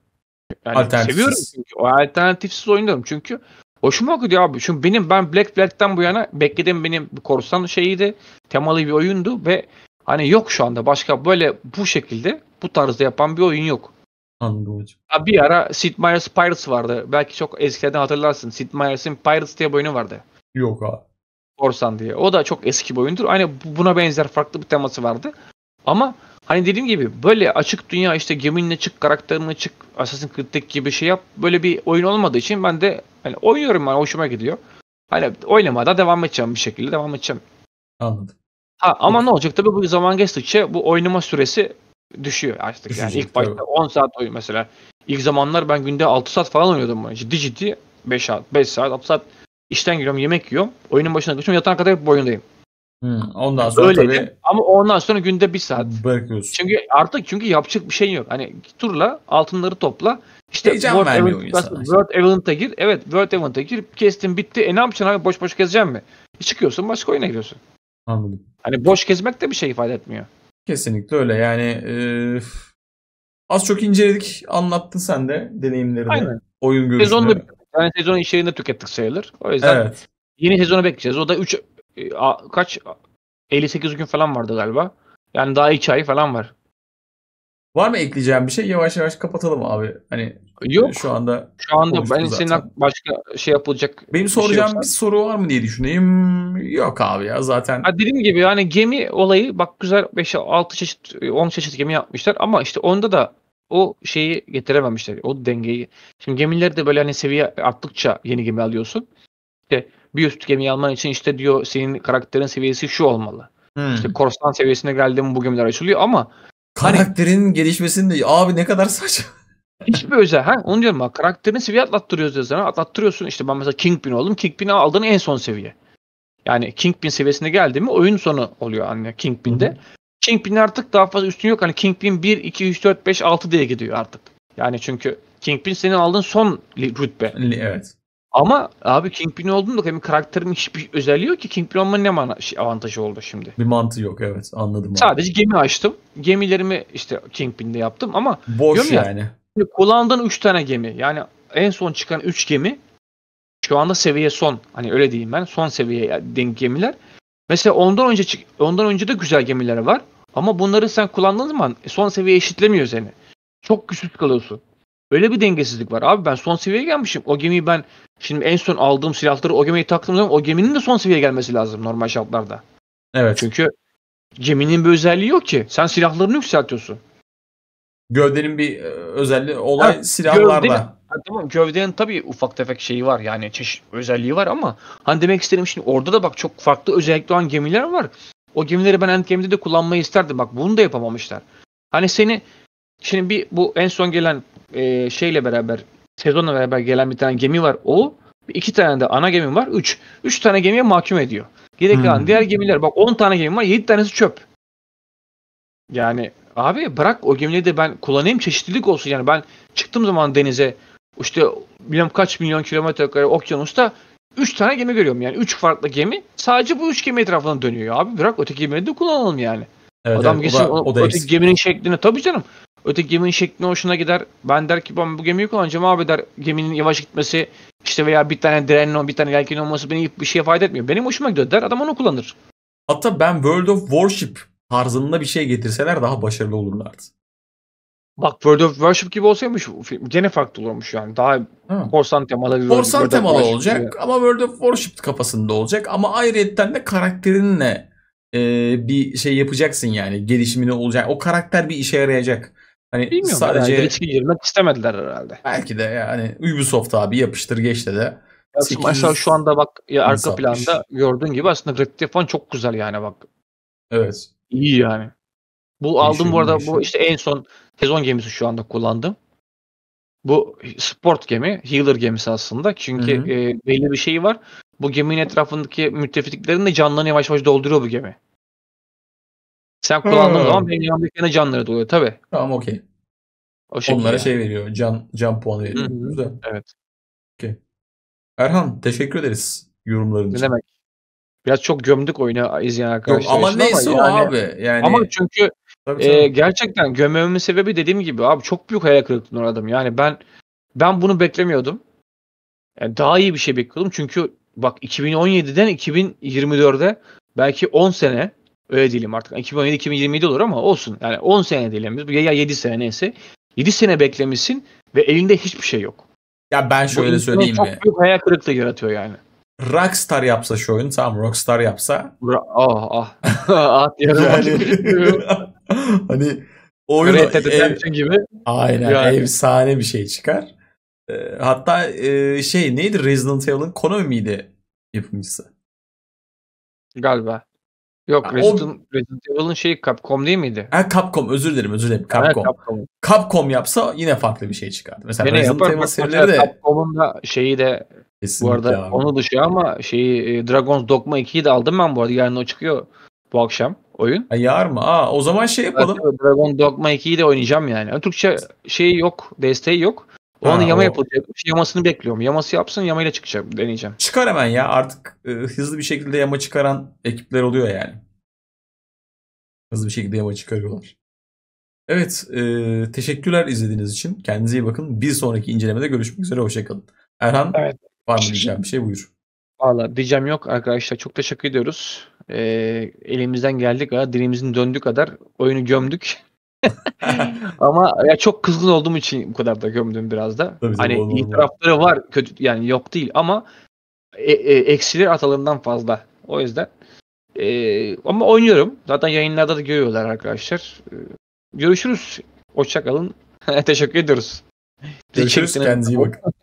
Yani seviyorum çünkü. O alternatifsiz oynuyorum çünkü hoşuma gidiyor abi. Çünkü benim ben Black Flag'den bu yana beklediğim benim korsan şeyiydi. Temalı bir oyundu ve hani yok şu anda başka böyle bu şekilde bu tarzda yapan bir oyun yok. Anladım hocam. Ha, bir ara Sid Meier's Pirates vardı. Belki çok eskiden hatırlarsın. Sid Meier's'in Pirates diye bir oyunu vardı. Yok abi. Korsan diye. O da çok eski bir oyundur. Aynı buna benzer farklı bir teması vardı. Ama hani dediğim gibi böyle açık dünya işte geminle çık, karakterinle çık, Assassin's Creed'deki gibi şey yap. Böyle bir oyun olmadığı için ben de hani oynuyorum ben yani hoşuma gidiyor. Hani da devam edeceğim bir şekilde devam edeceğim. Anladım. Ha ama evet. ne olacak tabii bu zaman geçtikçe bu oynama süresi düşüyor artık. yani ilk başta 10 saat oyun mesela. İlk zamanlar ben günde 6 saat falan oynuyordum. Ciddi ciddi 5 saat, 5 saat, 6 saat İşten giriyorum, yemek yiyorum. Oyunun başına geçiyorum. Yatağına kadar hep oyundayım. Hmm, ondan sonra Öyle tabii... De, ama ondan sonra günde bir saat. Bırakıyorsun. Çünkü artık çünkü yapacak bir şey yok. Hani turla, altınları topla. İşte Heyecan World vermiyor Event, insana. gir. Evet World Event'a gir. Kestin bitti. E ne yapacaksın abi? Boş boş gezeceksin mi? E çıkıyorsun başka oyuna giriyorsun. Anladım. Hani boş gezmek de bir şey ifade etmiyor. Kesinlikle öyle yani. E, az çok inceledik. Anlattın sen de deneyimlerini. Aynen. Oyun görüşünü. Sezonda yani sezon içerisinde tükettik sayılır. O yüzden evet. yeni sezonu bekleyeceğiz. O da 3 e, kaç 58 gün falan vardı galiba. Yani daha 2 ay falan var. Var mı ekleyeceğim bir şey? Yavaş yavaş kapatalım abi. Hani Yok. E, şu anda şu anda ben zaten. senin başka şey yapılacak. Benim bir şey soracağım şey bir soru var mı diye düşüneyim. Yok abi ya zaten. Ha dediğim gibi yani gemi olayı bak güzel 5 6 çeşit 10 e, çeşit gemi yapmışlar ama işte onda da o şeyi getirememişler. O dengeyi. Şimdi gemileri de böyle hani seviye arttıkça yeni gemi alıyorsun. İşte bir üst gemi alman için işte diyor senin karakterin seviyesi şu olmalı. Hmm. İşte korsan seviyesine geldi mi bu gemiler açılıyor ama hani karakterin hani, gelişmesini de abi ne kadar saçma. Hiçbir özel. Ha, onu diyorum bak karakterini seviye atlattırıyoruz diyor sana. Atlattırıyorsun İşte ben mesela Kingpin oldum. Kingpin'i aldığın en son seviye. Yani Kingpin seviyesine geldi mi oyun sonu oluyor anne Kingpin'de. hı Kingpin artık daha fazla üstün yok. Hani Kingpin 1, 2, 3, 4, 5, 6 diye gidiyor artık. Yani çünkü Kingpin senin aldığın son rütbe. Evet. Ama abi Kingpin oldun da hani karakterin hiçbir özelliği yok ki Kingpin olmanın ne mana şey, avantajı oldu şimdi? Bir mantığı yok evet anladım. Abi. Sadece gemi açtım. Gemilerimi işte Kingpin'de yaptım ama boş yani. Ya, kullandığın 3 tane gemi. Yani en son çıkan 3 gemi şu anda seviye son. Hani öyle diyeyim ben. Son seviye denk gemiler. Mesela ondan önce çık ondan önce de güzel gemiler var. Ama bunları sen kullandığın zaman e, son seviye eşitlemiyor seni. Çok güçsüz kalıyorsun. Öyle bir dengesizlik var. Abi ben son seviyeye gelmişim. O gemiyi ben şimdi en son aldığım silahları o gemiye taktığım zaman o geminin de son seviyeye gelmesi lazım normal şartlarda. Evet. Çünkü geminin bir özelliği yok ki. Sen silahlarını yükseltiyorsun. Gövdenin bir e, özelliği olay ha, silahlarda. Gövdenin, tamam gövdenin tabii ufak tefek şeyi var yani çeşit özelliği var ama hani demek istediğim şimdi orada da bak çok farklı özellikli olan gemiler var. O gemileri ben Endgame'de de kullanmayı isterdim. Bak bunu da yapamamışlar. Hani seni şimdi bir bu en son gelen e, şeyle beraber sezonla beraber gelen bir tane gemi var. O iki tane de ana gemi var. Üç. Üç tane gemiye mahkum ediyor. Geri kalan hmm. diğer gemiler bak on tane gemi var. Yedi tanesi çöp. Yani abi bırak o gemileri de ben kullanayım çeşitlilik olsun. Yani ben çıktığım zaman denize işte bilmem kaç milyon kilometre okyanusta 3 tane gemi görüyorum yani. 3 farklı gemi. Sadece bu 3 gemi etrafından dönüyor. Abi bırak öteki gemileri de kullanalım yani. Evet, Adam evet, geçsin o, da, o da öteki eksik. geminin şeklini. Tabii canım. Öteki geminin şeklini hoşuna gider. Ben der ki ben bu gemiyi kullanacağım abi der. Geminin yavaş gitmesi işte veya bir tane direnin bir tane yelken olması beni bir şeye fayda etmiyor. Benim hoşuma gidiyor der. Adam onu kullanır. Hatta ben World of Warship tarzında bir şey getirseler daha başarılı olurlardı. Bak World of Worship gibi olsaymış gene farklı olurmuş yani. Daha Hı. korsan temalı bir Korsan temalı olacak gibi. ama World of Worship kafasında olacak. Ama ayrıyetten de karakterinle e, bir şey yapacaksın yani. Gelişimini olacak. O karakter bir işe yarayacak. Hani Bilmiyorum sadece... Herhalde. Riske girmek istemediler herhalde. Belki de yani Ubisoft abi yapıştır geçti de de. şu anda bak ya arka 160. planda gördüğün gibi aslında grafik falan çok güzel yani bak. Evet. İyi yani. Bu aldım bu arada bu işte en son sezon gemisi şu anda kullandım. Bu sport gemi, healer gemisi aslında. Çünkü E, belli bir şey var. Bu geminin etrafındaki müttefiklerin de canlarını yavaş yavaş dolduruyor bu gemi. Sen kullandığın hmm. zaman benim yanımdaki canları doluyor tabi. Tamam okey. Onlara yani. şey veriyor. Can can puanı veriyor. Güzel. Evet. Okey. Erhan teşekkür ederiz yorumların için. Ne demek? Biraz çok gömdük oyuna izleyen arkadaşlar. Yok, ama neyse ama yani... abi. Yani... Ama çünkü Tabii, tabii. Ee, gerçekten gömmemin sebebi dediğim gibi abi çok büyük hayal kırıklığına uğradım. Yani ben ben bunu beklemiyordum. Yani daha iyi bir şey bekliyordum. Çünkü bak 2017'den 2024'e belki 10 sene öyle diyelim artık. 2017-2027 olur ama olsun. Yani 10 sene diyelim biz. Ya 7 sene neyse. 7 sene beklemişsin ve elinde hiçbir şey yok. Ya ben şöyle Bu söyleyeyim çok mi? Çok büyük hayal kırıklığı yaratıyor yani. Rockstar yapsa şu oyun tamam Rockstar yapsa. Ra- ah ah. [LAUGHS] ah [LAUGHS] [LAUGHS] hani oyun Red ev, gibi. Aynen yani. efsane bir şey çıkar. E, hatta e, şey neydi Resident Evil'ın Konami miydi yapımcısı? Galiba. Yok yani Resident, o... Resident Evil'ın şeyi Capcom değil miydi? Ha, Capcom özür dilerim özür dilerim Capcom. Ha, Capcom. Capcom yapsa yine farklı bir şey çıkardı. Mesela yine Resident Evil serileri de Capcom'un da şeyi de Kesinlikle bu arada abi. onu dışı şey ama şeyi e, Dragon's Dogma 2'yi de aldım ben bu arada yarın o çıkıyor bu akşam oyun. Ha, yar mı? Aa, o zaman şey yapalım. Dragon Dogma 2'yi de oynayacağım yani. yani Türkçe şeyi yok, desteği yok. O ha, yama o... yapılacak. Yamasını bekliyorum. Yaması yapsın, yamayla çıkacak. Deneyeceğim. Çıkar hemen ya. Artık e, hızlı bir şekilde yama çıkaran ekipler oluyor yani. Hızlı bir şekilde yama çıkarıyorlar. Evet. E, teşekkürler izlediğiniz için. Kendinize iyi bakın. Bir sonraki incelemede görüşmek üzere. Hoşçakalın. Erhan evet. var mı diyeceğim bir şey buyur. Valla diyeceğim yok arkadaşlar. Çok teşekkür ediyoruz e, elimizden geldik kadar dilimizin döndüğü kadar oyunu gömdük. [LAUGHS] Ama ya çok kızgın olduğum için bu kadar da gömdüm biraz da. Tabii hani canım, iyi tarafları var. var kötü yani yok değil ama e, e, eksileri atalarından fazla. O yüzden e, ama oynuyorum. Zaten yayınlarda da görüyorlar arkadaşlar. Ee, görüşürüz. Hoşçakalın. [LAUGHS] Teşekkür ediyoruz. Görüşürüz. Kendinize iyi bakın.